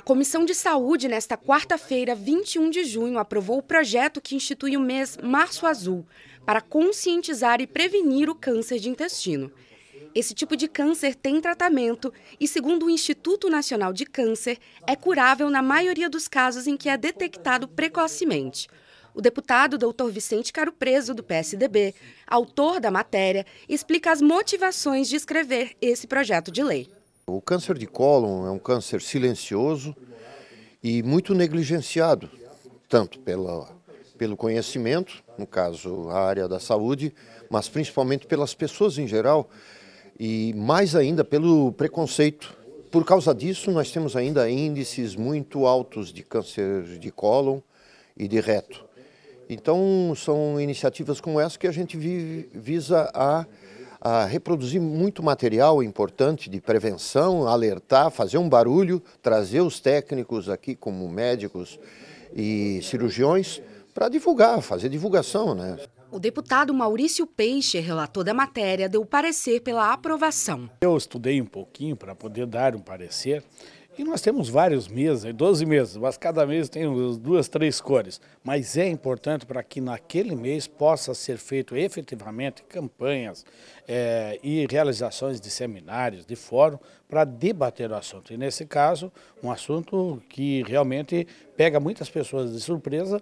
A Comissão de Saúde, nesta quarta-feira, 21 de junho, aprovou o projeto que institui o mês Março Azul para conscientizar e prevenir o câncer de intestino. Esse tipo de câncer tem tratamento e, segundo o Instituto Nacional de Câncer, é curável na maioria dos casos em que é detectado precocemente. O deputado Dr. Vicente Caro Preso, do PSDB, autor da matéria, explica as motivações de escrever esse projeto de lei. O câncer de cólon é um câncer silencioso e muito negligenciado, tanto pela, pelo conhecimento, no caso a área da saúde, mas principalmente pelas pessoas em geral e mais ainda pelo preconceito. Por causa disso, nós temos ainda índices muito altos de câncer de cólon e de reto. Então, são iniciativas como essa que a gente visa a a reproduzir muito material importante de prevenção, alertar, fazer um barulho, trazer os técnicos aqui como médicos e cirurgiões para divulgar, fazer divulgação, né? O deputado Maurício Peixe, relator da matéria, deu parecer pela aprovação. Eu estudei um pouquinho para poder dar um parecer e nós temos vários meses, 12 meses, mas cada mês tem duas, três cores. Mas é importante para que naquele mês possa ser feito efetivamente campanhas é, e realizações de seminários, de fórum, para debater o assunto. E nesse caso, um assunto que realmente pega muitas pessoas de surpresa